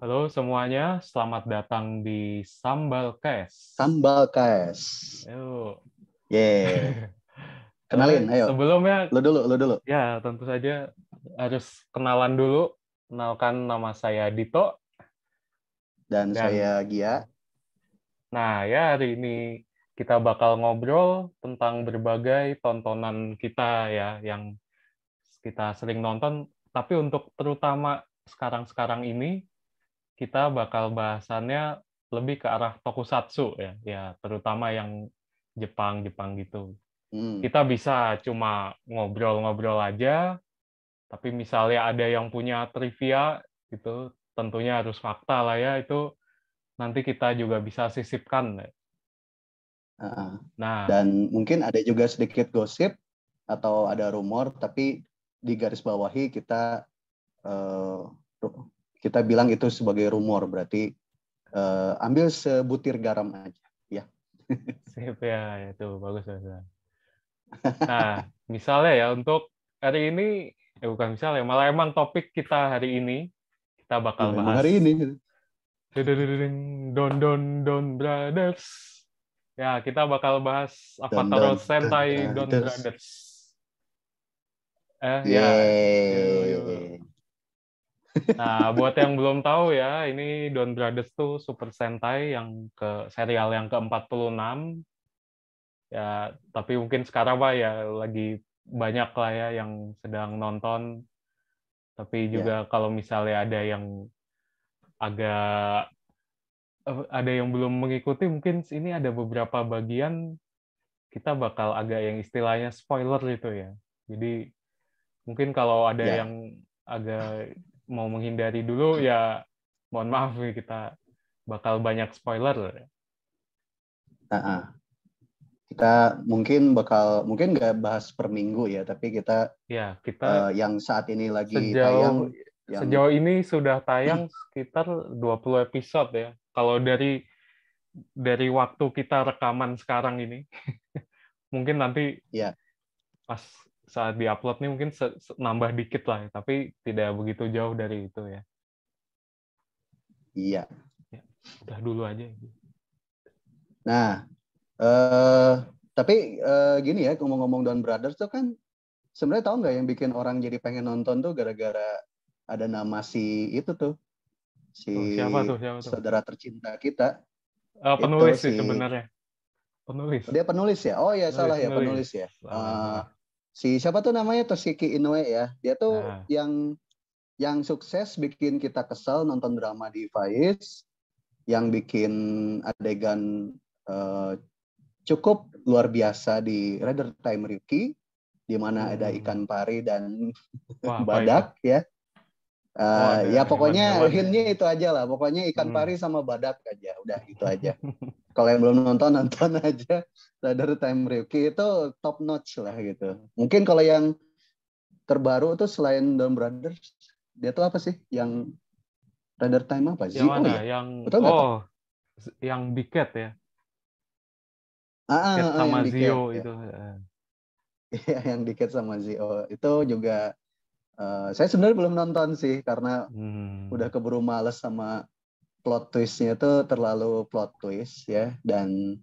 Halo semuanya, selamat datang di Sambal Kes. Sambal Kes. Yuk. Yeah. Kenalin, ayo. Sebelumnya Lo dulu, lo dulu. Ya, tentu saja harus kenalan dulu. Kenalkan nama saya Dito dan, dan saya Gia. Nah, ya hari ini kita bakal ngobrol tentang berbagai tontonan kita ya yang kita sering nonton, tapi untuk terutama sekarang-sekarang ini kita bakal bahasannya lebih ke arah tokusatsu ya, ya terutama yang Jepang-Jepang gitu. Hmm. Kita bisa cuma ngobrol-ngobrol aja, tapi misalnya ada yang punya trivia gitu, tentunya harus fakta lah ya itu nanti kita juga bisa sisipkan. nah, dan mungkin ada juga sedikit gosip atau ada rumor, tapi di garis bawahi kita uh, kita bilang itu sebagai rumor berarti uh, ambil sebutir garam aja ya sip ya itu bagus ya nah misalnya ya untuk hari ini ya bukan misalnya malah emang topik kita hari ini kita bakal oh, bahas hari ini don don don brothers ya kita bakal bahas Avatar Sentai don brothers eh ya Nah, buat yang belum tahu ya, ini Don Brothers tuh Super Sentai yang ke serial yang ke-46. Ya, tapi mungkin sekarang Pak ya lagi banyak lah ya yang sedang nonton. Tapi iya. juga yeah. kalau misalnya ada yang agak ada yang belum mengikuti mungkin ini ada beberapa bagian kita bakal agak yang istilahnya spoiler itu ya. Jadi mungkin kalau ada yeah. yang agak mau menghindari dulu hmm. ya mohon maaf kita bakal banyak spoiler. Nah, kita mungkin bakal mungkin nggak bahas per minggu ya, tapi kita ya kita uh, yang saat ini lagi sejauh, tayang yang... sejauh ini sudah tayang hmm. sekitar 20 episode ya. Kalau dari dari waktu kita rekaman sekarang ini, mungkin nanti ya. pas saat diupload nih mungkin nambah dikit lah, ya, tapi tidak begitu jauh dari itu ya. Iya. Ya, udah dulu aja. Nah, eh, tapi eh, gini ya, ngomong-ngomong Don Brothers tuh kan sebenarnya tahu nggak yang bikin orang jadi pengen nonton tuh gara-gara ada nama si itu tuh si oh, siapa tuh, siapa tuh? saudara tercinta kita. Uh, penulis sih si... sebenarnya. Penulis. Dia penulis ya. Oh ya penulis, salah ya penulis, penulis ya. Uh, si siapa tuh namanya Toshiki Inoue ya. Dia tuh nah. yang yang sukses bikin kita kesel nonton drama di Vice, yang bikin adegan uh, cukup luar biasa di Rider Time ricky di mana hmm. ada ikan pari dan Wah, badak ya. Uh, oh, eh, ya pokoknya hintnya itu aja lah. Pokoknya ikan hmm. pari sama badak aja. Udah itu aja. Kalau yang belum nonton nonton aja. Ladder Time Ryuki itu top notch lah gitu. Mungkin kalau yang terbaru itu selain Don Brothers, dia tuh apa sih? Yang Ladder Time apa sih? Yang mana? Ya? Yang Betul oh, gak yang Biket ya. Ah, ah, ah, sama Zio ya. itu. Ya. Iya, yang Diket sama Zio itu juga Eh, saya sebenarnya belum nonton sih karena hmm. udah keburu males sama plot twistnya itu terlalu plot twist ya dan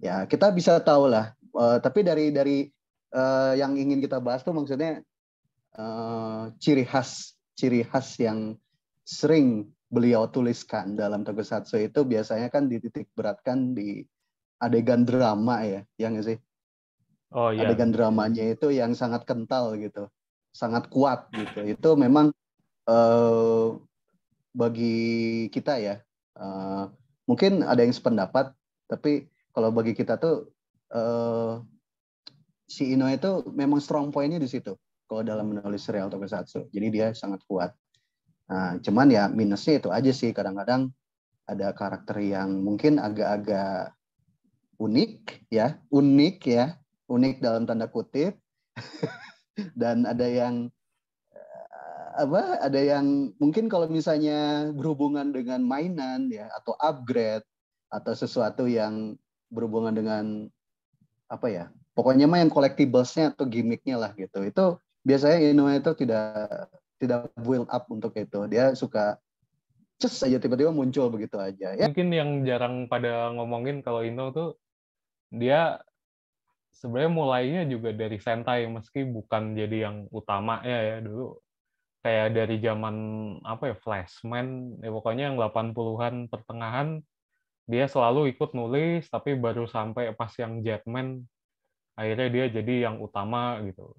ya kita bisa tahu lah uh, tapi dari dari uh, yang ingin kita bahas tuh maksudnya uh, ciri khas ciri khas yang sering beliau tuliskan dalam tokusatsu itu biasanya kan dititik beratkan di adegan drama ya yang sih oh, iya. adegan dramanya itu yang sangat kental gitu sangat kuat gitu. Itu memang uh, bagi kita ya Uh, mungkin ada yang sependapat, tapi kalau bagi kita tuh uh, si Ino itu memang strong pointnya di situ kalau dalam menulis serial tokusatsu. Jadi dia sangat kuat. Nah, cuman ya minusnya itu aja sih kadang-kadang ada karakter yang mungkin agak-agak unik ya, unik ya, unik dalam tanda kutip. dan ada yang eh, apa ada yang mungkin kalau misalnya berhubungan dengan mainan ya atau upgrade atau sesuatu yang berhubungan dengan apa ya pokoknya mah yang collectiblesnya atau gimmicknya lah gitu itu biasanya Innovator tidak tidak build up untuk itu dia suka ces aja tiba-tiba muncul begitu aja ya mungkin yang jarang pada ngomongin kalau Ino tuh dia sebenarnya mulainya juga dari Sentai meski bukan jadi yang utama ya ya dulu kayak dari zaman apa ya Flashman ya pokoknya yang 80-an pertengahan dia selalu ikut nulis tapi baru sampai pas yang Jetman akhirnya dia jadi yang utama gitu.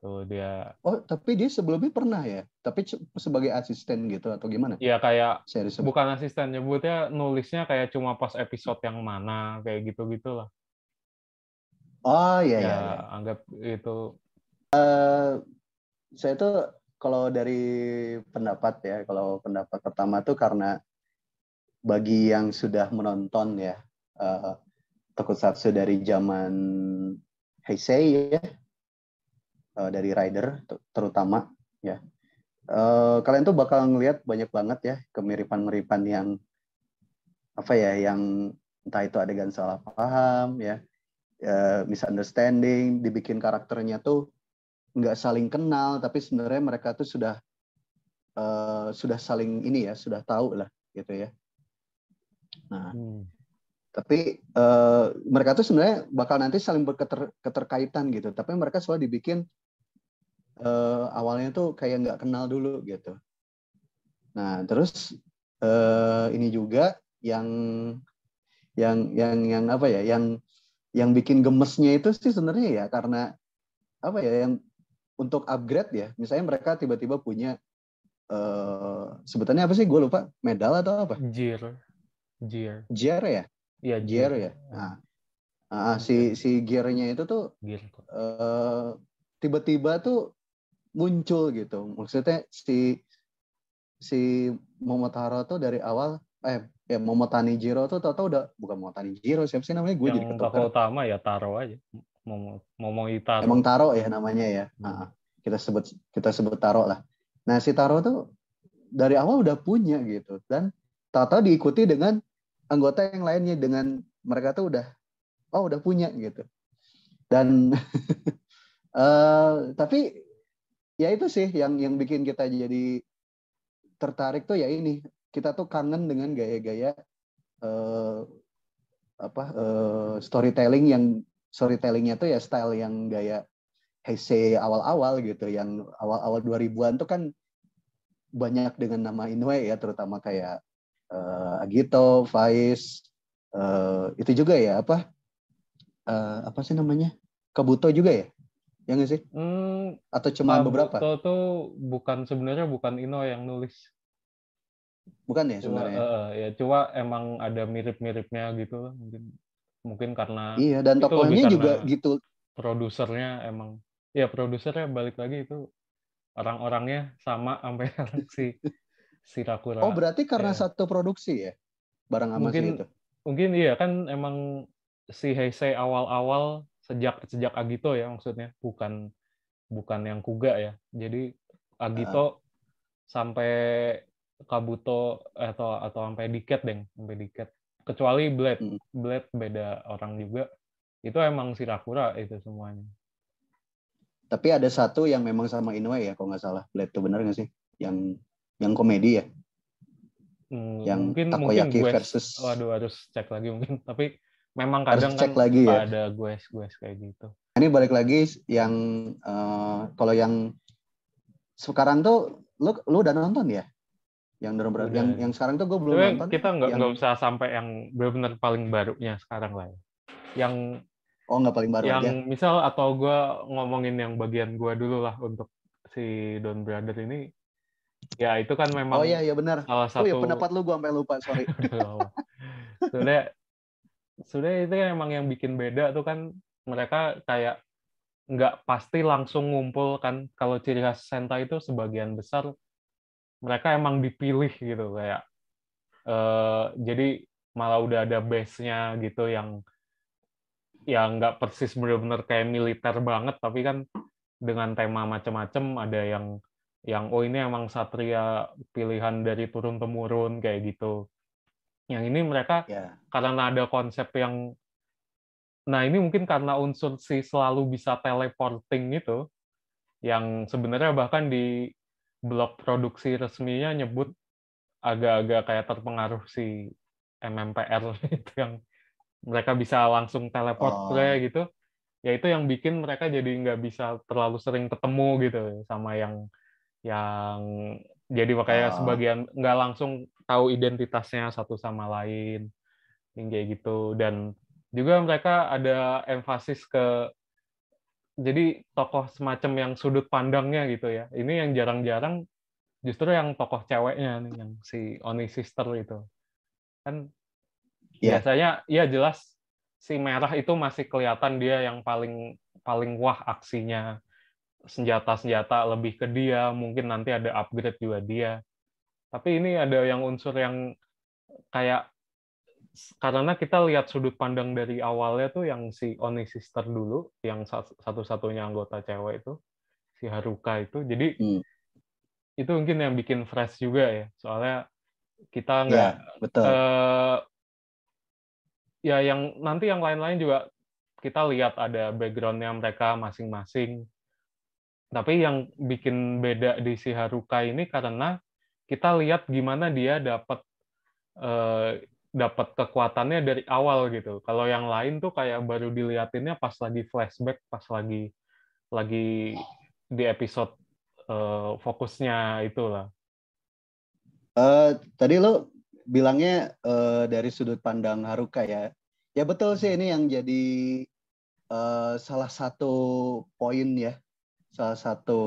Tuh dia Oh, tapi dia sebelumnya pernah ya? Tapi sebagai asisten gitu atau gimana? Iya kayak Seri bukan asisten nyebutnya nulisnya kayak cuma pas episode yang mana kayak gitu-gitulah. Oh iya, iya ya, iya. Anggap itu. Uh, saya tuh kalau dari pendapat ya, kalau pendapat pertama tuh karena bagi yang sudah menonton ya uh, eh, tokusatsu dari zaman Heisei ya, uh, dari Rider terutama ya. Uh, kalian tuh bakal ngelihat banyak banget ya kemiripan-miripan yang apa ya yang entah itu adegan salah paham ya uh, misunderstanding, dibikin karakternya tuh nggak saling kenal, tapi sebenarnya mereka tuh sudah uh, sudah saling ini ya, sudah tahu lah gitu ya. Nah, hmm. tapi uh, mereka tuh sebenarnya bakal nanti saling berketerkaitan gitu, tapi mereka selalu dibikin uh, awalnya tuh kayak nggak kenal dulu gitu. Nah, terus uh, ini juga yang yang yang yang apa ya yang yang bikin gemesnya itu sih sebenarnya ya karena apa ya yang untuk upgrade ya misalnya mereka tiba-tiba punya uh, sebutannya apa sih gue lupa medal atau apa gear gear gear ya iya gear, ya nah, nah si si gearnya itu tuh gear. Eh, tiba-tiba tuh muncul gitu maksudnya si si Momotaro tuh dari awal eh ya Momotani Jiro tuh tau-tau udah bukan Momotani Jiro siapa sih namanya gue jadi ketua tokoh utama ya Taro aja. Momo Momo Itaro. Emang Taro ya namanya ya. Nah, kita sebut kita sebut Taro lah. Nah, si Taro tuh dari awal udah punya gitu dan tau tahu diikuti dengan anggota yang lainnya dengan mereka tuh udah oh udah punya gitu. Dan uh, tapi ya itu sih yang yang bikin kita jadi tertarik tuh ya ini kita tuh kangen dengan gaya-gaya uh, apa uh, storytelling yang storytellingnya tuh ya style yang gaya Heisei awal-awal gitu yang awal-awal 2000-an tuh kan banyak dengan nama Inoue ya terutama kayak uh, Agito, Faiz uh, itu juga ya apa uh, apa sih namanya Kabuto juga ya yang sih hmm, atau cuma beberapa Kabuto tuh bukan sebenarnya bukan Ino yang nulis bukan ya sebenarnya cuma, uh, eh, eh, ya cuma emang ada mirip-miripnya gitu mungkin mungkin karena iya dan tokohnya juga gitu produsernya emang ya produsernya balik lagi itu orang-orangnya sama sampai si si Rakura. Oh berarti karena ya. satu produksi ya barang sama mungkin, si itu. Mungkin iya kan emang si Heisei awal-awal sejak sejak Agito ya maksudnya bukan bukan yang Kuga ya. Jadi Agito uh. sampai Kabuto eh, atau atau sampai diket deng sampai diket kecuali Blade hmm. Blade beda orang juga itu emang Sirakura itu semuanya tapi ada satu yang memang sama Inoue ya kalau nggak salah Blade itu benar nggak sih yang yang komedi ya hmm, yang mungkin, takoyaki mungkin gue, versus waduh harus cek lagi mungkin tapi memang kadang kan cek kan lagi ya ada gue gue kayak gitu nah, ini balik lagi yang uh, kalau yang sekarang tuh lu lu udah nonton ya yang benar benar yang yang sekarang tuh gue belum Tapi nonton kita nggak nggak usah sampai yang benar-benar paling barunya sekarang lah ya. yang oh nggak paling baru yang aja. misal atau gue ngomongin yang bagian gue dulu lah untuk si Don Brother ini ya itu kan memang oh iya iya benar salah oh, iya, satu oh, ya, pendapat lu gue sampai lupa sorry sudah sudah itu kan emang yang bikin beda tuh kan mereka kayak nggak pasti langsung ngumpul kan kalau ciri khas Senta itu sebagian besar mereka emang dipilih gitu kayak uh, jadi malah udah ada base-nya gitu yang yang nggak persis benar-benar kayak militer banget tapi kan dengan tema macam-macam ada yang yang oh ini emang satria pilihan dari turun temurun kayak gitu yang ini mereka yeah. karena ada konsep yang nah ini mungkin karena unsur si selalu bisa teleporting itu yang sebenarnya bahkan di blog produksi resminya nyebut agak-agak kayak terpengaruh si MMPR itu yang mereka bisa langsung teleport oh. gitu ya itu yang bikin mereka jadi nggak bisa terlalu sering ketemu gitu sama yang yang jadi makanya oh. sebagian nggak langsung tahu identitasnya satu sama lain yang kayak gitu dan juga mereka ada emfasis ke jadi tokoh semacam yang sudut pandangnya gitu ya. Ini yang jarang-jarang justru yang tokoh ceweknya nih, yang si Oni Sister itu. Kan yeah. biasanya ya jelas si merah itu masih kelihatan dia yang paling paling wah aksinya. Senjata-senjata lebih ke dia, mungkin nanti ada upgrade juga dia. Tapi ini ada yang unsur yang kayak karena kita lihat sudut pandang dari awalnya tuh yang si Oni Sister dulu, yang satu-satunya anggota cewek itu, si Haruka itu. Jadi hmm. itu mungkin yang bikin fresh juga ya, soalnya kita ya, nggak ya, betul. Uh, ya yang nanti yang lain-lain juga kita lihat ada backgroundnya mereka masing-masing. Tapi yang bikin beda di si Haruka ini karena kita lihat gimana dia dapat eh, dapat kekuatannya dari awal gitu. Kalau yang lain tuh kayak baru diliatinnya pas lagi flashback, pas lagi lagi di episode uh, fokusnya itulah. Uh, tadi lo bilangnya uh, dari sudut pandang Haruka ya. Ya betul sih hmm. ini yang jadi uh, salah satu poin ya, salah satu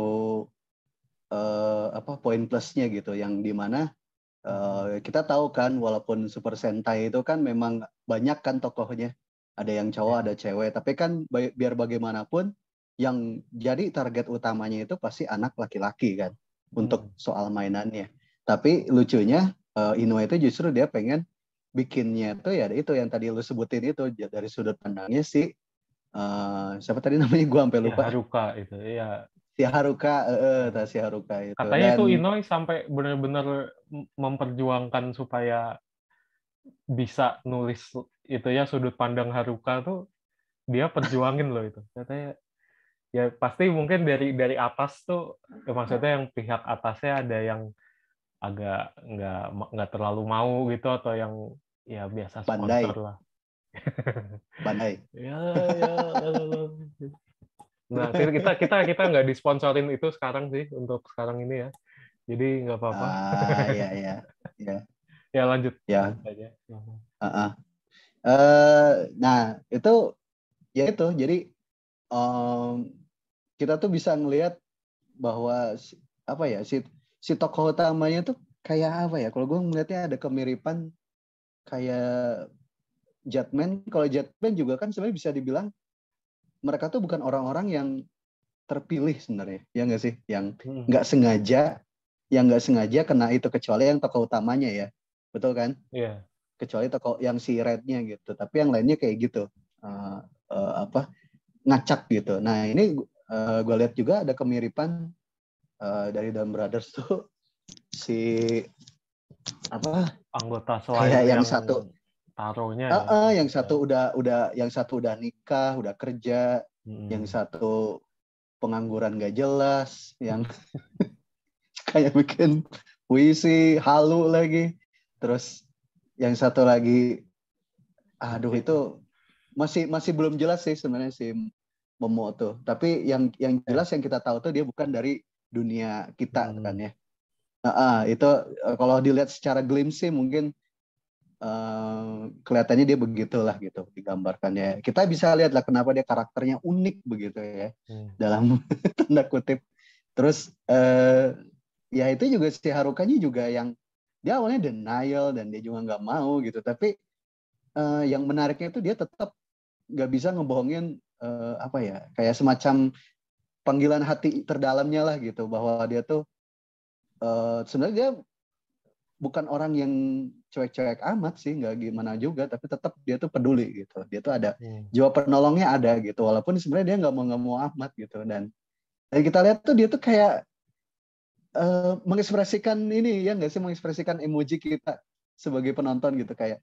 uh, apa poin plusnya gitu, yang dimana Eh, kita tahu kan walaupun Super Sentai itu kan memang banyak kan tokohnya. Ada yang cowok, ya. ada cewek, tapi kan biar bagaimanapun yang jadi target utamanya itu pasti anak laki-laki kan hmm. untuk soal mainannya. Tapi lucunya uh, eh, Inoue itu justru dia pengen bikinnya itu ya itu yang tadi lu sebutin itu dari sudut pandangnya si uh, eh, siapa tadi namanya gua sampai ya, lupa. Ya, Haruka itu ya si Haruka eh uh, si Haruka itu katanya Dan, itu Inoi sampai benar-benar memperjuangkan supaya bisa nulis itu ya sudut pandang Haruka tuh dia perjuangin loh itu katanya ya pasti mungkin dari dari atas tuh ya maksudnya yang pihak atasnya ada yang agak nggak nggak terlalu mau gitu atau yang ya biasa sponsor Bandai. lah ya, ya ya, ya, ya. Nah, kita kita kita nggak disponsorin itu sekarang sih untuk sekarang ini ya. Jadi nggak apa-apa. Uh, ya, ya, ya. ya lanjut. Ya. Uh -uh. Uh, nah itu ya itu. Jadi um, kita tuh bisa ngelihat bahwa apa ya si si tokoh utamanya tuh kayak apa ya? Kalau gue melihatnya ada kemiripan kayak Jetman. Kalau Jetman juga kan sebenarnya bisa dibilang mereka tuh bukan orang-orang yang terpilih sebenarnya ya nggak sih yang hmm. nggak hmm. sengaja yang nggak sengaja kena itu kecuali yang tokoh utamanya ya betul kan yeah. kecuali tokoh yang si rednya gitu tapi yang lainnya kayak gitu uh, uh, apa ngacak gitu nah ini uh, eh, gue lihat juga ada kemiripan uh, dari Dan Brothers tuh si apa anggota soalnya yang, yang satu Taruhnya. Uh, uh, ya. yang satu udah udah yang satu udah nikah, udah kerja, hmm. yang satu pengangguran gak jelas, yang kayak bikin puisi halu lagi. Terus yang satu lagi aduh itu masih masih belum jelas sih sebenarnya si Momo tuh. Tapi yang yang ya. jelas yang kita tahu tuh dia bukan dari dunia kita hmm. kan ya. Uh, uh, itu eh, kalau dilihat secara glimpse sih mungkin Eh, kelihatannya dia begitulah gitu digambarkannya. Kita bisa lihat kenapa dia karakternya unik begitu ya hmm. dalam tanda kutip. Terus uh, ya itu juga si Harukanya juga yang dia awalnya denial dan dia juga nggak mau gitu. Tapi uh, yang menariknya itu dia tetap nggak bisa ngebohongin uh, apa ya kayak semacam panggilan hati terdalamnya lah gitu bahwa dia tuh uh, sebenarnya dia bukan orang yang cuek-cuek amat sih nggak gimana juga tapi tetap dia tuh peduli gitu dia tuh ada hmm. jiwa penolongnya ada gitu walaupun sebenarnya dia nggak mau nggak mau amat gitu dan dan kita lihat tuh dia tuh kayak uh, mengekspresikan ini ya nggak sih mengekspresikan emoji kita sebagai penonton gitu kayak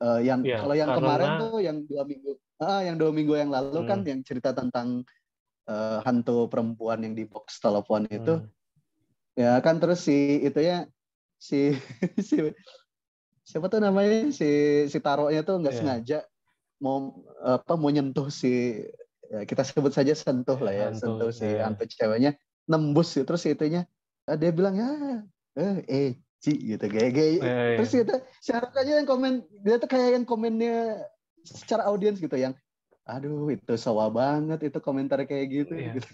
uh, yang ya, kalau yang karena... kemarin tuh yang dua minggu ah yang dua minggu yang lalu kan, hmm. kan yang cerita tentang uh, hantu perempuan yang di box telepon itu hmm. ya kan terus si itu ya si si siapa tuh namanya si si taruhnya tuh nggak yeah. sengaja mau apa mau nyentuh si ya kita sebut saja sentuh lah ya Antu, sentuh si yeah. antu ceweknya nembus sih terus itunya eh, dia bilang ya eh, eh Ci gitu gege gaya yeah, terus kita syarat aja yang komen dia tuh kayak yang komennya secara audiens gitu yang aduh itu sawa banget itu komentar kayak gitu, yeah, gitu.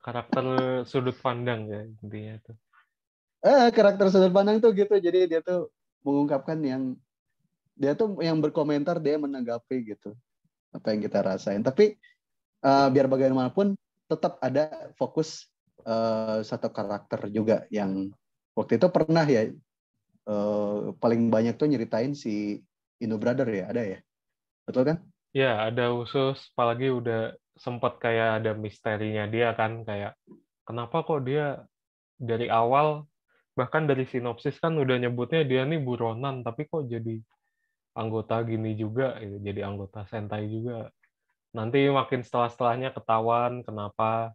karakter sudut pandang ya intinya tuh eh, karakter sudut pandang tuh gitu jadi dia tuh mengungkapkan yang dia tuh yang berkomentar dia menanggapi gitu apa yang kita rasain tapi uh, biar bagaimanapun tetap ada fokus uh, satu karakter juga yang waktu itu pernah ya uh, paling banyak tuh nyeritain si Indo Brother ya ada ya betul kan ya ada usus apalagi udah sempat kayak ada misterinya dia kan kayak kenapa kok dia dari awal bahkan dari sinopsis kan udah nyebutnya dia nih buronan tapi kok jadi anggota gini juga gitu. jadi anggota sentai juga nanti makin setelah setelahnya ketahuan kenapa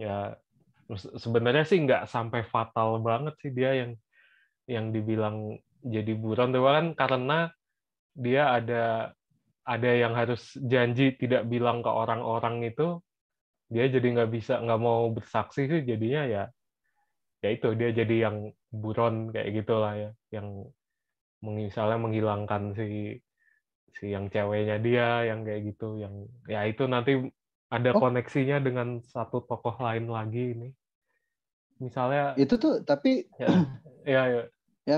ya sebenarnya sih nggak sampai fatal banget sih dia yang yang dibilang jadi buron tuh kan karena dia ada ada yang harus janji tidak bilang ke orang-orang itu dia jadi nggak bisa nggak mau bersaksi sih jadinya ya ya itu dia jadi yang buron kayak gitulah ya yang misalnya menghilangkan si si yang ceweknya dia yang kayak gitu yang ya itu nanti ada oh. koneksinya dengan satu tokoh lain lagi ini misalnya itu tuh tapi ya ya, ya. ya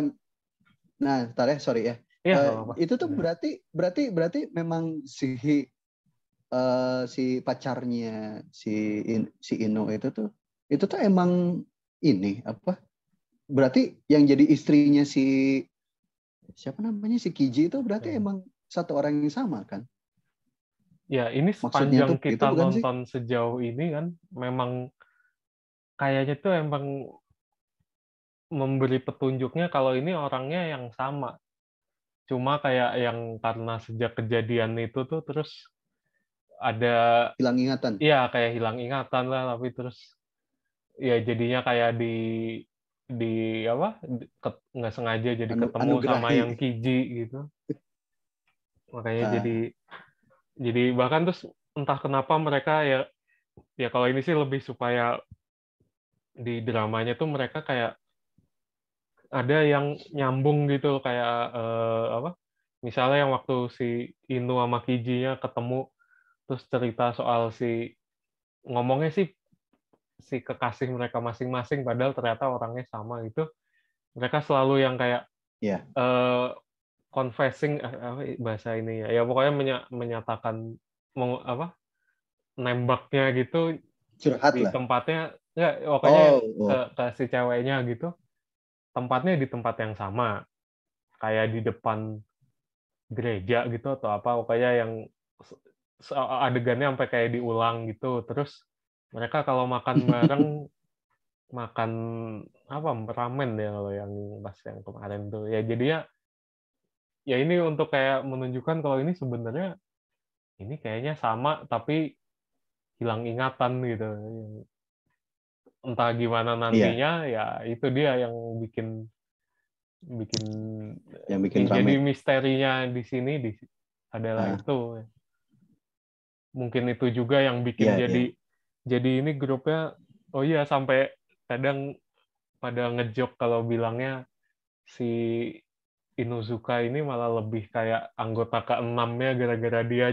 nah tarik ya, sorry ya, ya uh, itu tuh iya. berarti berarti berarti memang si uh, si pacarnya si In, si Ino itu tuh itu tuh emang ini apa? Berarti yang jadi istrinya si siapa namanya si Kiji itu berarti ya. emang satu orang yang sama kan? Ya, ini sepanjang itu, kita itu nonton sih? sejauh ini kan memang kayaknya tuh emang memberi petunjuknya kalau ini orangnya yang sama. Cuma kayak yang karena sejak kejadian itu tuh terus ada hilang ingatan. Iya, kayak hilang ingatan lah tapi terus ya jadinya kayak di di apa nggak sengaja jadi anu, ketemu anugerahi. sama yang kiji gitu makanya nah. jadi ah. jadi bahkan terus entah kenapa mereka ya ya kalau ini sih lebih supaya di dramanya tuh mereka kayak ada yang nyambung gitu kayak eh, apa misalnya yang waktu si Inu sama Kijinya ketemu terus cerita soal si ngomongnya sih si kekasih mereka masing-masing padahal ternyata orangnya sama gitu mereka selalu yang kayak yeah. Iya. uh, confessing eh, apa bahasa ini ya ya pokoknya menya, menyatakan meng, apa nembaknya gitu curhat di lah. tempatnya ya pokoknya oh, oh. Ke, ke si ceweknya gitu tempatnya di tempat yang sama kayak di depan gereja gitu atau apa pokoknya yang adegannya sampai kayak diulang gitu terus mereka kalau makan bareng makan apa ramen ya kalau yang pas yang kemarin tuh. Ya jadinya ya ini untuk kayak menunjukkan kalau ini sebenarnya ini kayaknya sama tapi hilang ingatan gitu. Entah gimana iya. nantinya iya. ya itu dia yang bikin bikin yang bikin jadi misterinya di sini di adalah ah. itu mungkin itu juga yang bikin yeah, iya. jadi yeah jadi ini grupnya oh iya sampai kadang pada ngejok kalau bilangnya si Inuzuka ini malah lebih kayak anggota keenamnya gara-gara dia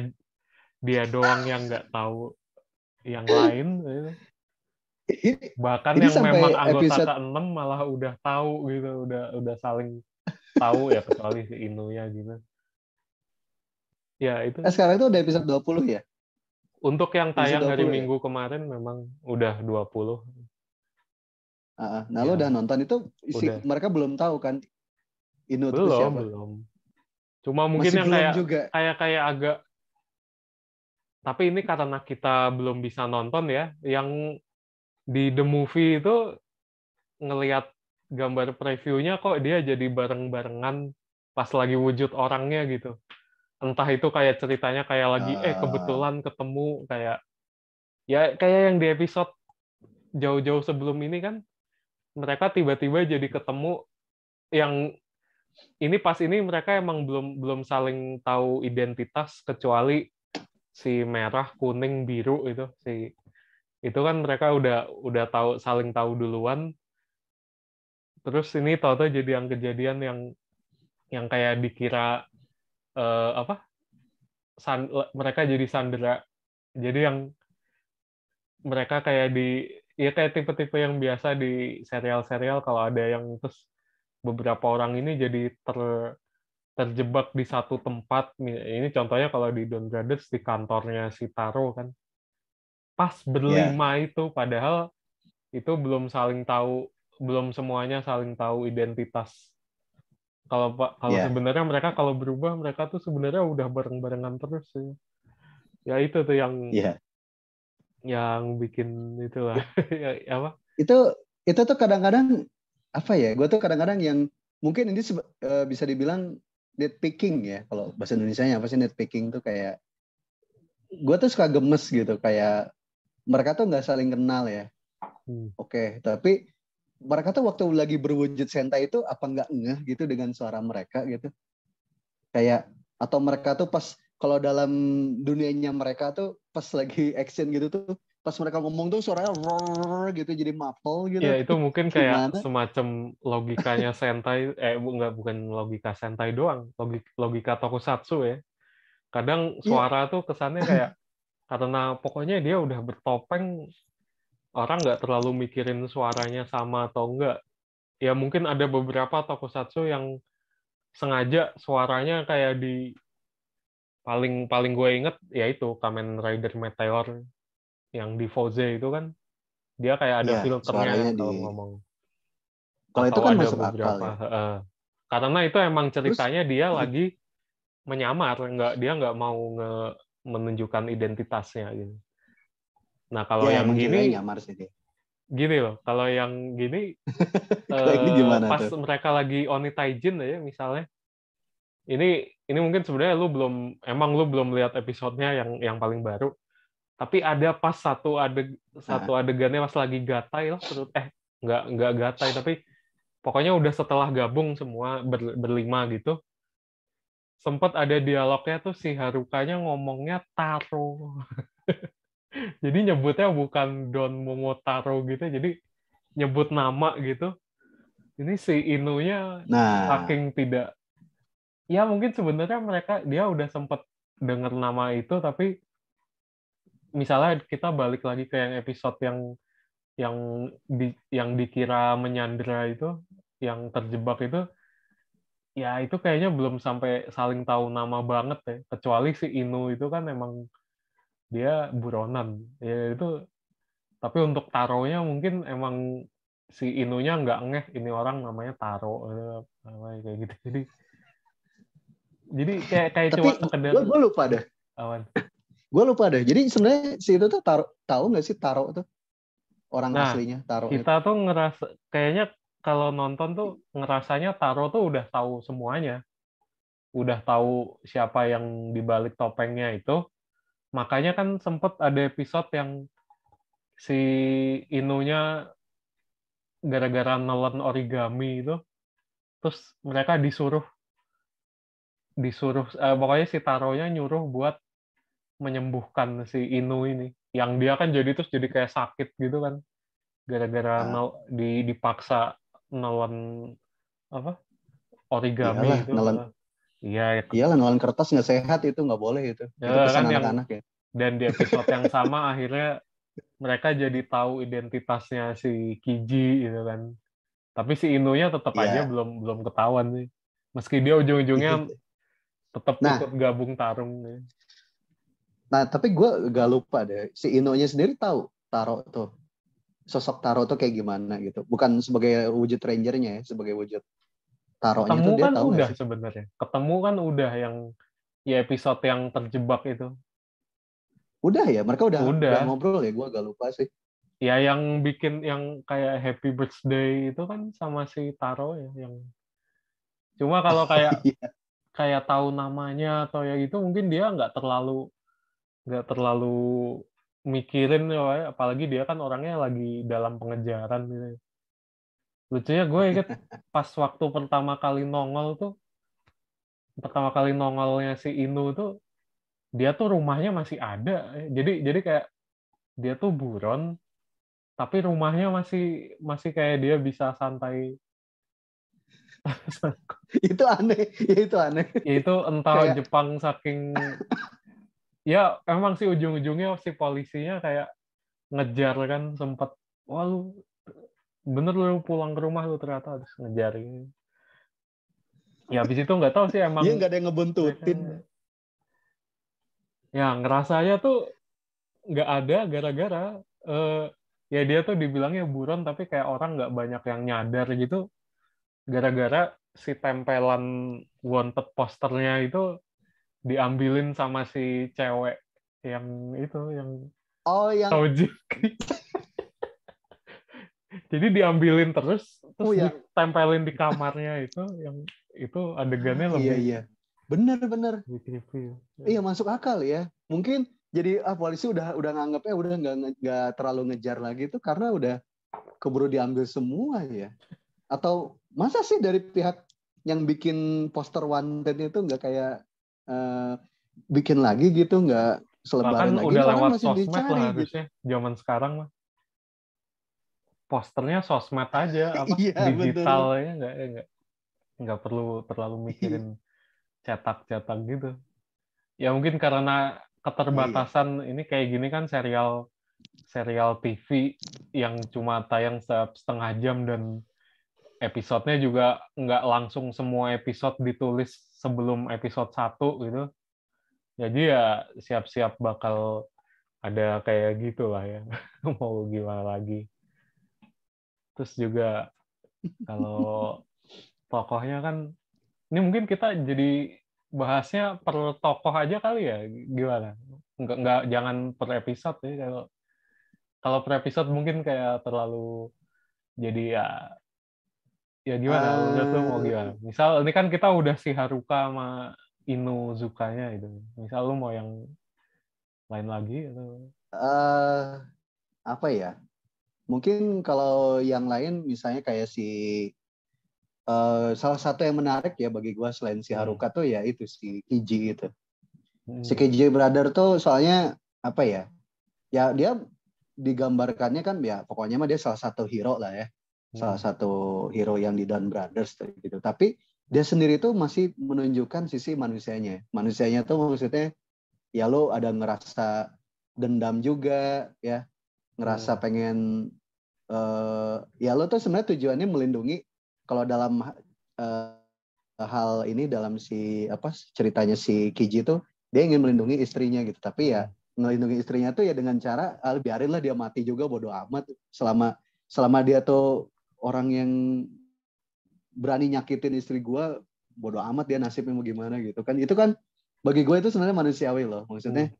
dia doang yang nggak tahu yang lain gitu. bahkan ini yang memang anggota episode... keenam malah udah tahu gitu udah udah saling tahu ya kecuali si Inunya gitu ya itu nah, sekarang itu udah episode 20 ya untuk yang tayang hari ya? Minggu kemarin memang udah 20. puluh. nah ya. lo iya. udah nonton itu isi udah. mereka belum tahu kan Ino belum, itu siapa? Belum. Cuma mungkin yang kayak juga. kayak kayak agak tapi ini karena kita belum bisa nonton ya, yang di the movie itu ngelihat gambar previewnya kok dia jadi bareng-barengan pas lagi wujud orangnya gitu entah itu kayak ceritanya kayak lagi eh ah. kebetulan ketemu kayak ya kayak yang di episode jauh-jauh sebelum ini kan mereka tiba-tiba jadi ketemu yang ini pas ini mereka emang belum belum saling tahu identitas kecuali si merah kuning biru itu si itu kan mereka udah udah tahu saling tahu duluan terus ini tahu-tahu jadi yang kejadian yang yang kayak dikira uh, apa san, mereka jadi sandera jadi yang mereka kayak di ya kayak tipe-tipe yang biasa di serial-serial kalau ada yang terus beberapa orang ini jadi ter terjebak di satu tempat ini contohnya kalau di Don Brothers di kantornya si Taro kan pas berlima yeah. itu padahal itu belum saling tahu belum semuanya saling tahu identitas kalau Pak, kalau yeah. sebenarnya mereka kalau berubah mereka tuh sebenarnya udah bareng-barengan terus sih. Ya itu tuh yang yeah. yang bikin itulah ya, apa? Itu itu tuh kadang-kadang apa ya? Gue tuh kadang-kadang yang mungkin ini uh, bisa dibilang picking ya kalau bahasa Indonesia apa sih picking tuh kayak gue tuh suka gemes gitu kayak mereka tuh nggak saling kenal ya. Hmm. Oke, okay, tapi mereka tuh waktu lagi berwujud senta itu apa nggak ngeh gitu dengan suara mereka gitu kayak atau mereka tuh pas kalau dalam dunianya mereka tuh pas lagi action gitu tuh pas mereka ngomong tuh suaranya roar gitu jadi maple gitu. Ya itu mungkin kayak Gimana? semacam logikanya sentai eh bu, enggak bukan logika sentai doang, logika, logika tokusatsu ya. Kadang iya. suara ya. tuh kesannya kayak karena pokoknya dia udah bertopeng orang nggak terlalu mikirin suaranya sama atau enggak. Ya mungkin ada beberapa tokusatsu yang sengaja suaranya kayak di paling paling gue inget yaitu Kamen Rider Meteor yang di Voze itu kan dia kayak ada ya, filternya kalau gitu di... ngomong. Kalau itu kan masuk beberapa. akal. Ya? Karena itu emang ceritanya Terus, dia iya. lagi menyamar, nggak dia nggak mau nge menunjukkan identitasnya gitu. Nah kalau ya, yang gini, nyamar sih gini loh, kalau yang gini, uh, gimana pas tuh? mereka lagi Oni Taijin ya misalnya, ini ini mungkin sebenarnya lu belum emang lu belum lihat episodenya yang yang paling baru, tapi ada pas satu adeg satu nah. adegannya pas lagi gatai lah, terus eh nggak nggak gatai tapi pokoknya udah setelah gabung semua ber, berlima gitu, sempat ada dialognya tuh si Harukanya ngomongnya taro. jadi nyebutnya bukan Don Momotaro gitu jadi nyebut nama gitu ini si Inunya nah. saking tidak ya mungkin sebenarnya mereka dia udah sempet dengar nama itu tapi misalnya kita balik lagi ke yang episode yang yang di, yang dikira menyandra itu yang terjebak itu ya itu kayaknya belum sampai saling tahu nama banget ya kecuali si Inu itu kan emang dia buronan ya itu tapi untuk taronya mungkin emang si inunya nggak ngeh ini orang namanya taro namanya eh, kayak gitu jadi jadi kayak kayak cuma sekedar gue lupa deh awan gue lupa deh jadi sebenarnya si itu tuh taro tahu nggak sih taro tuh orang nah, aslinya taro kita itu. tuh ngerasa kayaknya kalau nonton tuh ngerasanya taro tuh udah tahu semuanya udah tahu siapa yang dibalik topengnya itu makanya kan sempat ada episode yang si Inunya gara-gara nelen origami itu terus mereka disuruh disuruh eh, pokoknya si Taronya nyuruh buat menyembuhkan si Inu ini yang dia kan jadi terus jadi kayak sakit gitu kan gara-gara ah. di, dipaksa nelen apa origami Yalah, itu nelen, ah. Iya. Iya kan lawan kertas nggak sehat itu nggak boleh itu. Ya, itu pesan kan anak-anak ya. Dan di episode yang sama akhirnya mereka jadi tahu identitasnya si Kiji gitu kan. Tapi si Inunya tetap ya. aja belum belum ketahuan sih. Meski dia ujung-ujungnya tetap nah, ikut gabung tarung. nih. Ya. Nah, tapi gue gak lupa deh, si Inonya sendiri tahu Taro tuh. Sosok Taro tuh kayak gimana gitu. Bukan sebagai wujud rangernya ya, sebagai wujud taruhnya ketemu dia kan tahu udah sebenarnya ketemu kan udah yang ya episode yang terjebak itu udah ya mereka udah udah, udah ngobrol ya gue gak lupa sih ya yang bikin yang kayak happy birthday itu kan sama si Taro ya yang cuma kalau kayak iya. kayak tahu namanya atau ya itu mungkin dia nggak terlalu nggak terlalu mikirin ya, apalagi dia kan orangnya lagi dalam pengejaran gitu lucunya gue inget pas waktu pertama kali nongol tuh pertama kali nongolnya si Inu tuh dia tuh rumahnya masih ada jadi jadi kayak dia tuh buron tapi rumahnya masih masih kayak dia bisa santai itu aneh ya itu aneh Ya itu entah kayak... Jepang saking ya emang sih ujung-ujungnya si polisinya kayak ngejar kan sempet wah lu bener lu pulang ke rumah lu ternyata harus ngejar ya habis itu nggak tahu sih emang iya nggak ada yang ngebuntutin ya, kan. ya ngerasanya tuh nggak ada gara-gara uh, ya dia tuh dibilangnya buron tapi kayak orang nggak banyak yang nyadar gitu gara-gara si tempelan wanted posternya itu diambilin sama si cewek yang itu yang oh yang Jadi diambilin terus terus oh, iya. ditempelin di kamarnya itu yang itu adegannya iya, lebih Iya iya. Bener bener. Iya masuk akal ya. Mungkin jadi ah polisi udah udah nganggapnya eh, udah nggak nggak terlalu ngejar lagi itu karena udah keburu diambil semua ya. Atau masa sih dari pihak yang bikin poster wanted itu nggak kayak uh, bikin lagi gitu nggak selebaran Bahkan lagi udah lewat masih sosmed dicari, lah gitu. harusnya gitu. zaman sekarang mah posternya sosmed aja apa iya, ya nggak nggak nggak perlu terlalu mikirin cetak-cetak gitu ya mungkin karena keterbatasan iya. iya. ini kayak gini kan serial serial TV yang cuma tayang setengah jam dan episodenya juga nggak langsung semua episode ditulis sebelum episode satu gitu jadi ya siap-siap bakal ada kayak gitulah ya mau gimana lagi terus juga kalau tokohnya kan ini mungkin kita jadi bahasnya per tokoh aja kali ya gimana nggak nggak jangan per episode ya kalau kalau per episode mungkin kayak terlalu jadi ya ya gimana uh... udah tuh mau eh, gimana misal ini kan kita udah si Haruka sama Inu Zukanya itu misal lu mau yang lain lagi atau uh, apa ya Mungkin kalau yang lain misalnya kayak si uh, salah satu yang menarik ya bagi gue selain si Haruka hmm. tuh ya itu si Kiji itu. Hmm. Si Kiji Brother tuh soalnya apa ya? Ya dia digambarkannya kan ya pokoknya mah dia salah satu hero lah ya. Hmm. Salah satu hero yang di Dun Brothers gitu. Tapi dia sendiri tuh masih menunjukkan sisi manusianya. Manusianya tuh maksudnya ya lo ada ngerasa dendam juga ya, ngerasa hmm. pengen uh, ya lo tuh sebenarnya tujuannya melindungi kalau dalam uh, hal ini dalam si apa ceritanya si Kiji tuh dia ingin melindungi istrinya gitu tapi ya melindungi istrinya tuh ya dengan cara ah, biarinlah dia mati juga bodoh amat selama selama dia tuh orang yang berani nyakitin istri gue bodoh amat dia nasibnya mau gimana gitu kan itu kan bagi gue itu sebenarnya manusiawi loh maksudnya hmm.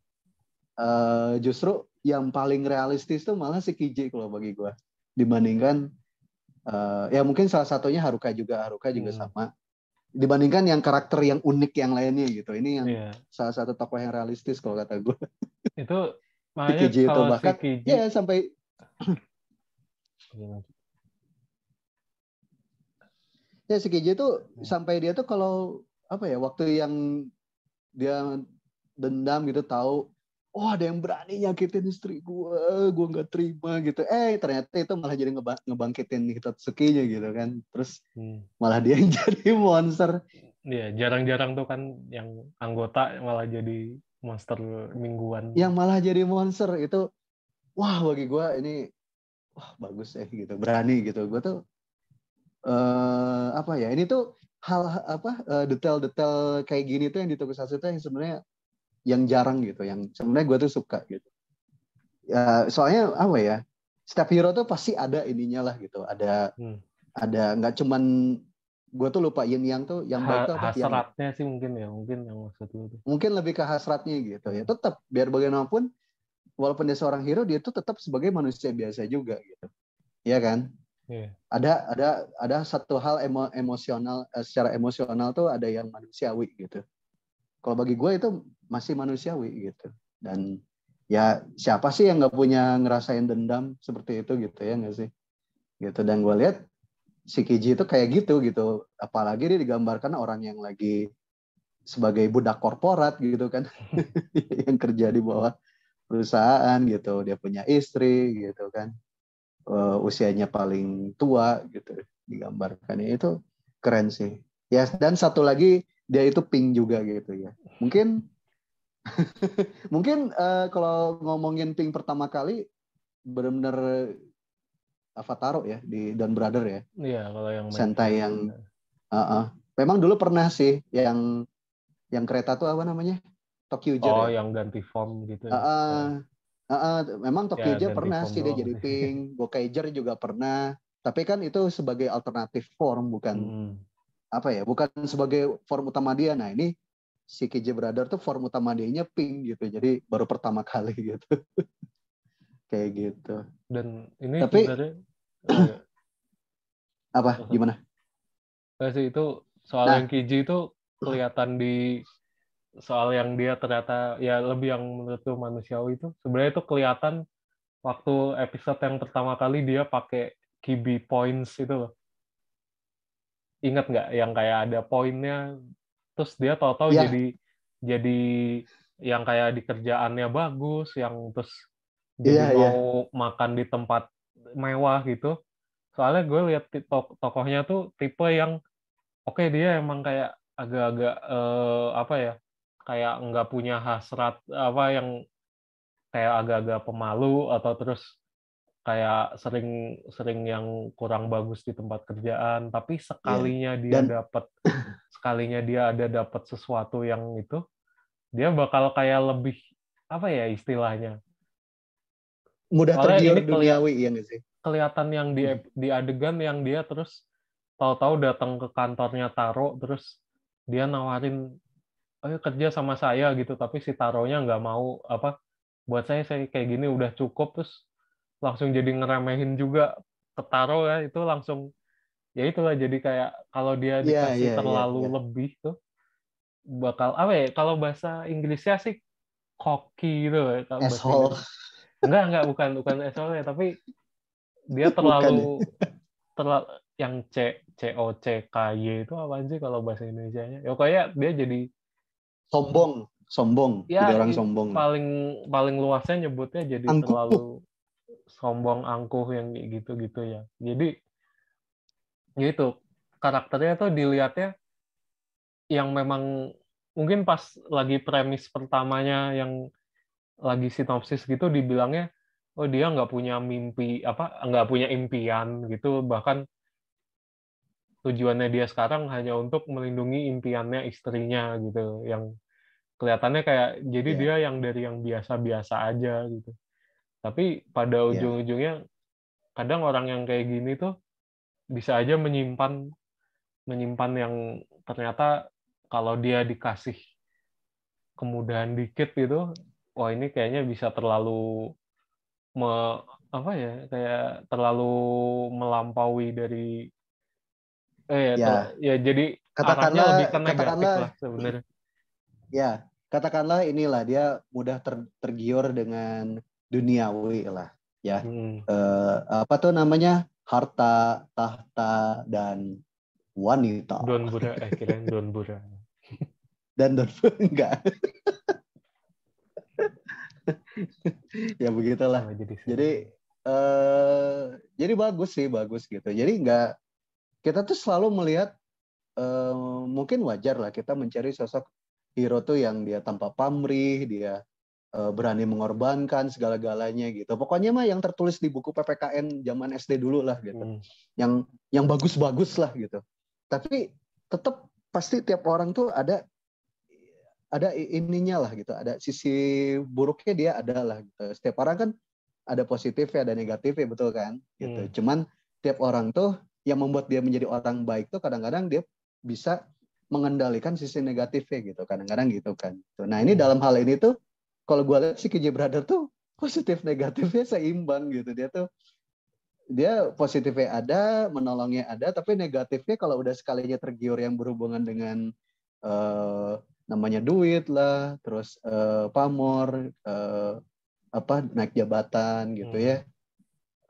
uh, justru yang paling realistis tuh malah si Kiji kalau bagi gue dibandingkan uh, ya mungkin salah satunya Haruka juga Haruka juga hmm. sama dibandingkan yang karakter yang unik yang lainnya gitu ini yang yeah. salah satu tokoh yang realistis kalau kata gue itu makanya Kiji itu bahkan si Kiji... ya sampai ya si Kiji itu hmm. sampai dia tuh kalau apa ya waktu yang dia dendam gitu tahu oh ada yang berani nyakitin istri gue, gue nggak terima gitu. Eh ternyata itu malah jadi ngeba- ngebangkitin kita nya gitu kan. Terus hmm. malah dia yang jadi monster. Iya, jarang-jarang tuh kan yang anggota malah jadi monster mingguan. Yang malah jadi monster itu, wah bagi gue ini, wah bagus ya gitu, berani gitu. Gue tuh uh, apa ya? Ini tuh hal apa eh, detail-detail kayak gini tuh yang di Tokusatsu tuh yang sebenarnya yang jarang gitu yang sebenarnya gue tuh suka gitu ya soalnya apa ya setiap hero tuh pasti ada ininya lah gitu ada hmm. ada nggak cuman gue tuh lupa yin yang tuh yang baik tuh apa hasratnya yang... sih mungkin ya mungkin yang maksud itu mungkin lebih ke hasratnya gitu ya tetap biar bagaimanapun walaupun dia seorang hero dia tuh tetap sebagai manusia biasa juga gitu ya kan yeah. ada ada ada satu hal emo, emosional eh, secara emosional tuh ada yang manusiawi gitu kalau bagi gue itu masih manusiawi gitu dan ya siapa sih yang nggak punya ngerasain dendam seperti itu gitu ya nggak sih gitu dan gue lihat si Kiji itu kayak gitu gitu apalagi dia digambarkan orang yang lagi sebagai budak korporat gitu kan yang kerja di bawah perusahaan gitu dia punya istri gitu kan uh, usianya paling tua gitu digambarkannya itu keren sih ya dan satu lagi dia itu pink juga gitu ya. Mungkin mungkin uh, kalau ngomongin pink pertama kali benar-benar Avataro ya di Don Brother ya. Iya, kalau yang Sentai yang uh -uh. Memang dulu pernah sih yang yang kereta tuh apa namanya? Tokyo Jet. Oh, ya? yang ganti form gitu. Uh -uh. Uh -uh. memang ya, Tokyo ya, pernah sih dia jadi pink, Gokaiger juga pernah. Tapi kan itu sebagai alternatif form bukan hmm apa ya bukan sebagai form utama dia nah ini si KJ Brother tuh form utama dia nya Pink gitu jadi baru pertama kali gitu kayak gitu dan ini tapi sebenarnya... apa gimana nah, sih itu soal nah. yang KJ itu kelihatan di soal yang dia ternyata ya lebih yang menurut tuh manusiawi itu sebenarnya itu kelihatan waktu episode yang pertama kali dia pakai kibi points itu loh ingat nggak yang kayak ada poinnya terus dia tahu-tahu yeah. jadi jadi yang kayak di kerjaannya bagus yang terus jadi yeah, iya. mau yeah. makan di tempat mewah gitu soalnya gue lihat tokohnya tuh tipe yang oke okay, dia emang kayak agak-agak uh, apa ya kayak nggak punya hasrat apa yang kayak agak-agak pemalu atau terus kayak sering sering yang kurang bagus di tempat kerjaan tapi iya. sekalinya yeah. dia dapat sekalinya dia ada dapat sesuatu yang itu dia bakal kayak lebih apa ya istilahnya mudah terjadi duniawi ya nih sih kelihatan yang di hmm. di adegan yang dia terus tahu-tahu datang ke kantornya Taro terus dia nawarin ayo kerja sama saya gitu tapi si Taronya nggak mau apa buat saya saya kayak gini udah cukup terus langsung jadi ngeremehin juga ketaro ya itu langsung ya itulah jadi kayak kalau dia iya, dikasih yeah, yeah, terlalu yeah, yeah. lebih tuh bakal apa ya kalau bahasa Inggrisnya sih koki gitu ya kalau asshole. enggak enggak bukan bukan asshole ya tapi dia terlalu bukan. terlalu ya. yang C C O C K Y itu apa sih kalau bahasa Indonesia nya ya kayak dia jadi sombong sombong ya, jadi orang sombong paling paling luasnya nyebutnya jadi terlalu sombong angkuh yang gitu-gitu ya jadi gitu karakternya tuh dilihatnya yang memang mungkin pas lagi premis pertamanya yang lagi sinopsis gitu dibilangnya oh dia nggak punya mimpi apa nggak punya impian gitu bahkan tujuannya dia sekarang hanya untuk melindungi impiannya istrinya gitu yang kelihatannya kayak jadi yeah. dia yang dari yang biasa-biasa aja gitu tapi pada iya. ujung-ujungnya kadang orang yang kayak gini tuh bisa aja menyimpan menyimpan yang ternyata kalau dia dikasih kemudahan dikit gitu, wah ini kayaknya bisa terlalu me, apa ya kayak terlalu melampaui dari eh ya, ya. ya jadi katakanlah lebih ke negatif katakanlah, lah sebenarnya. Ya, katakanlah inilah dia mudah ter, tergiur dengan duniawi lah ya hmm. uh, apa tuh namanya harta tahta dan wanita don bura eh don bura dan don enggak ya begitulah oh, jadi, jadi uh, jadi bagus sih bagus gitu jadi enggak kita tuh selalu melihat uh, mungkin wajar lah kita mencari sosok hero tuh yang dia tanpa pamrih dia Eh, berani mengorbankan segala-galanya gitu. Pokoknya mah yang tertulis di buku PPKN zaman SD dulu lah gitu. Hmm. Yang yang bagus-bagus lah gitu. Tapi tetap pasti tiap orang tuh ada ada ininya lah gitu. Ada sisi buruknya dia ada lah gitu. Setiap orang kan ada positifnya, ada negatifnya betul kan? Gitu. Hmm. Cuman tiap orang tuh yang membuat dia menjadi orang baik tuh kadang-kadang dia bisa mengendalikan sisi negatifnya gitu. Kadang-kadang gitu kan. Nah, ini hmm. dalam hal ini tuh kalau gue lihat si KJ Brother tuh positif negatifnya seimbang gitu dia tuh dia positifnya ada menolongnya ada tapi negatifnya kalau udah sekalinya tergiur yang berhubungan dengan uh, namanya duit lah terus uh, pamor uh, apa naik jabatan gitu ya. hmm.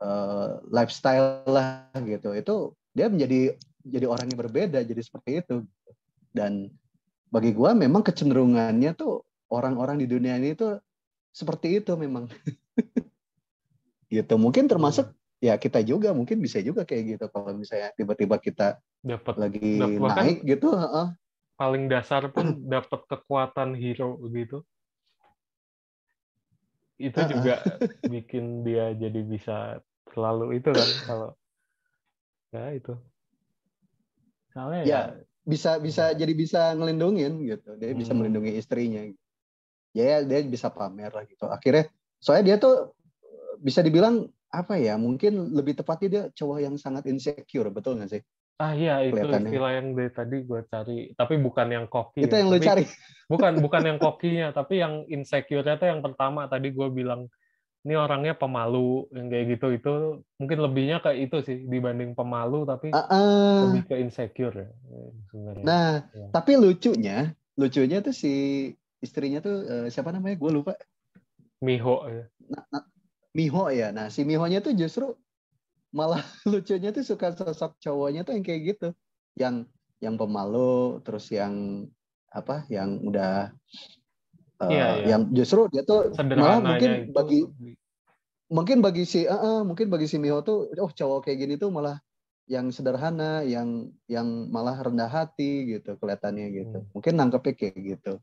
ya uh, lifestyle lah gitu itu dia menjadi jadi orang yang berbeda jadi seperti itu dan bagi gue memang kecenderungannya tuh orang-orang di dunia ini itu seperti itu memang. gitu. Mungkin termasuk iya. ya kita juga mungkin bisa juga kayak gitu kalau misalnya tiba-tiba kita dapat lagi dapet, naik gitu, uh. Paling dasar pun dapat kekuatan hero gitu. Itu uh -uh. juga bikin dia jadi bisa selalu itu kan kalau ya itu. ya, ya bisa bisa ya. jadi bisa ngelindungin gitu. Dia hmm. bisa melindungi istrinya. Gitu. Ya, ya dia bisa pamer lah gitu akhirnya soalnya dia tuh bisa dibilang apa ya mungkin lebih tepatnya dia cowok yang sangat insecure betul nggak sih ah iya itu istilah yang dari tadi gue cari tapi bukan yang koki itu ya, yang tapi, lu cari bukan bukan yang kokinya tapi yang insecure-nya tuh yang pertama tadi gue bilang ini orangnya pemalu yang kayak gitu itu mungkin lebihnya ke itu sih dibanding pemalu tapi uh, uh. lebih ke insecure ya Nah, ya. tapi lucunya, lucunya tuh si istrinya tuh uh, siapa namanya gue lupa Miho ya. Nah, nah, Miho ya nah si Mihonya tuh justru malah lucunya tuh suka sosok cowoknya tuh yang kayak gitu yang yang pemalu terus yang apa yang udah uh, iya, iya. yang justru dia tuh malah mungkin itu. bagi mungkin bagi si uh, uh, mungkin bagi si Miho tuh oh cowok kayak gini tuh malah yang sederhana yang yang malah rendah hati gitu kelihatannya gitu hmm. mungkin nangkepnya kayak gitu